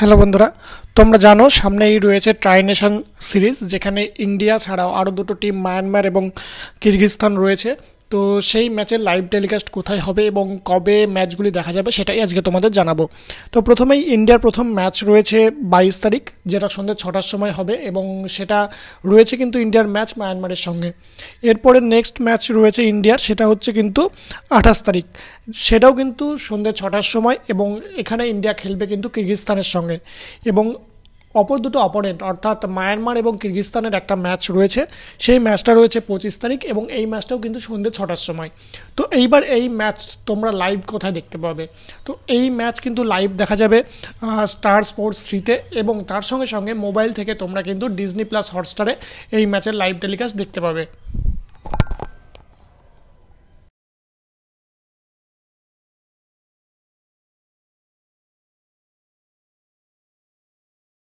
hello বন্ধুরা তোমরা জানো সামনেই রয়েছে ট্রাইনেশন সিরিজ যেখানে ইন্ডিয়া ছাড়াও আরও দুটো টিম মায়ানমার এবং কিরগিজস্তান রয়েছে তো সেই ম্যাচের লাইভ টেলিকাস্ট কোথায় হবে এবং কবে ম্যাচগুলি দেখা যাবে সেটাই আজকে তোমাদের জানাবো তো প্রথমেই ইন্ডিয়ার প্রথম ম্যাচ রয়েছে বাইশ তারিখ যেটা সন্ধ্যে ছটার সময় হবে এবং সেটা রয়েছে কিন্তু ইন্ডিয়ার ম্যাচ মায়ানমারের সঙ্গে এরপরে নেক্সট ম্যাচ রয়েছে ইন্ডিয়ার সেটা হচ্ছে কিন্তু আঠাশ তারিখ সেটাও কিন্তু সন্ধ্যে ছটার সময় এবং এখানে ইন্ডিয়া খেলবে কিন্তু কিরগিস্তানের সঙ্গে এবং অপর দুটো অপোনেন্ট অর্থাৎ মায়ানমার এবং কিরগিস্তানের একটা ম্যাচ রয়েছে সেই ম্যাচটা রয়েছে পঁচিশ তারিখ এবং এই ম্যাচটাও কিন্তু সন্ধ্যে ছটার সময় তো এইবার এই ম্যাচ তোমরা লাইভ কোথায় দেখতে পাবে তো এই ম্যাচ কিন্তু লাইভ দেখা যাবে স্টার স্পোর্টস থ্রিতে এবং তার সঙ্গে সঙ্গে মোবাইল থেকে তোমরা কিন্তু ডিজনি প্লাস হটস্টারে এই ম্যাচের লাইভ টেলিকাস্ট দেখতে পাবে